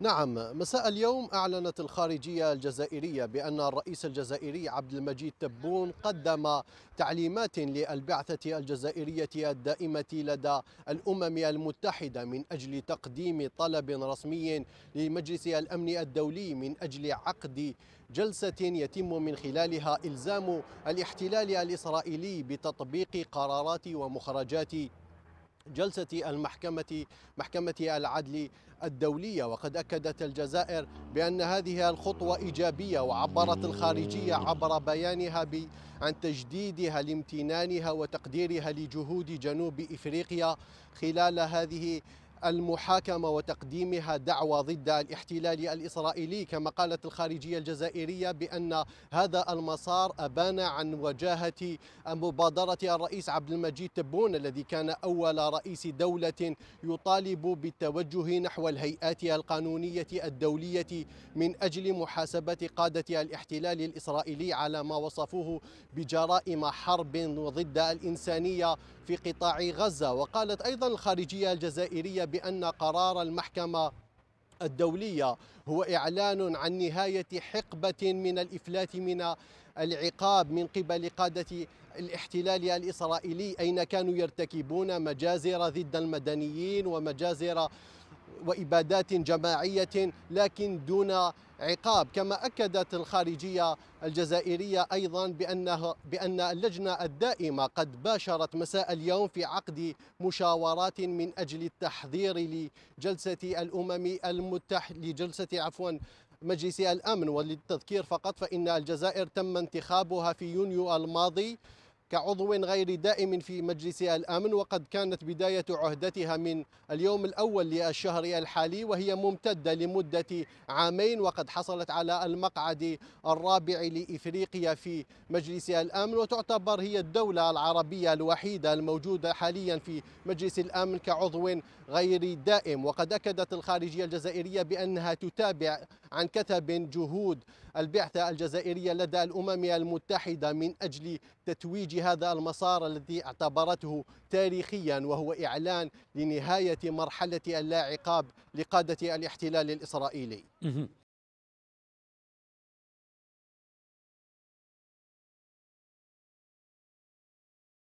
نعم مساء اليوم أعلنت الخارجية الجزائرية بأن الرئيس الجزائري عبد المجيد تبون قدم تعليمات للبعثة الجزائرية الدائمة لدى الأمم المتحدة من أجل تقديم طلب رسمي لمجلس الأمن الدولي من أجل عقد جلسة يتم من خلالها إلزام الاحتلال الإسرائيلي بتطبيق قرارات ومخرجات جلسة المحكمة محكمة العدل الدولية وقد أكدت الجزائر بأن هذه الخطوة إيجابية وعبرت الخارجية عبر بيانها عن تجديدها لامتنانها وتقديرها لجهود جنوب إفريقيا خلال هذه المحاكمة وتقديمها دعوى ضد الاحتلال الإسرائيلي كما قالت الخارجية الجزائرية بأن هذا المسار أبان عن وجاهة مبادرة الرئيس عبد المجيد تبون الذي كان أول رئيس دولة يطالب بالتوجه نحو الهيئات القانونية الدولية من أجل محاسبة قادة الاحتلال الإسرائيلي على ما وصفوه بجرائم حرب ضد الإنسانية في قطاع غزة وقالت أيضا الخارجية الجزائرية بأن قرار المحكمة الدولية هو إعلان عن نهاية حقبة من الإفلات من العقاب من قبل قادة الاحتلال الإسرائيلي أين كانوا يرتكبون مجازر ضد المدنيين ومجازر وإبادات جماعية لكن دون عقاب كما أكدت الخارجية الجزائرية أيضا بأنه بأن اللجنة الدائمة قد باشرت مساء اليوم في عقد مشاورات من أجل التحضير لجلسة الأمم المتحدة لجلسة عفوا مجلس الأمن وللتذكير فقط فإن الجزائر تم انتخابها في يونيو الماضي كعضو غير دائم في مجلس الامن وقد كانت بدايه عهدتها من اليوم الاول للشهر الحالي وهي ممتده لمده عامين وقد حصلت على المقعد الرابع لافريقيا في مجلس الامن وتعتبر هي الدوله العربيه الوحيده الموجوده حاليا في مجلس الامن كعضو غير دائم وقد اكدت الخارجيه الجزائريه بانها تتابع عن كثب جهود البعثه الجزائريه لدى الامم المتحده من اجل تتويج هذا المسار الذي اعتبرته تاريخيا وهو إعلان لنهاية مرحلة اللاعقاب لقادة الاحتلال الإسرائيلي